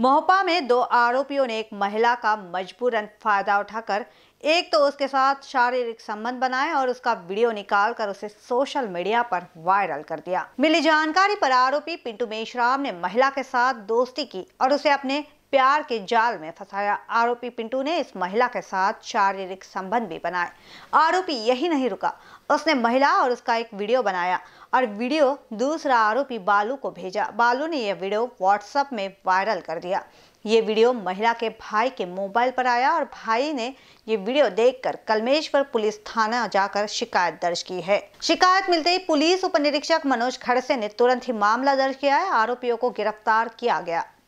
मोहपा में दो आरोपियों ने एक महिला का मजबूरन फायदा उठाकर एक तो उसके साथ शारीरिक संबंध बनाए और उसका वीडियो निकालकर उसे सोशल मीडिया पर वायरल कर दिया मिली जानकारी पर आरोपी पिंटू मेशराम ने महिला के साथ दोस्ती की और उसे अपने प्यार के जाल में फंसाया आरोपी पिंटू ने इस महिला के साथ शारीरिक संबंध भी बनाए आरोपी यही नहीं रुका उसने महिला और उसका एक वीडियो बनाया और वीडियो दूसरा आरोपी बालू को भेजा बालू ने यह वीडियो व्हाट्सएप में वायरल कर दिया ये वीडियो महिला के भाई के मोबाइल पर आया और भाई ने ये वीडियो देखकर कलमेश्वर पुलिस थाना जाकर शिकायत दर्ज की है शिकायत मिलते ही पुलिस उप निरीक्षक मनोज खड़से ने तुरंत ही मामला दर्ज किया है आरोपियों को गिरफ्तार किया गया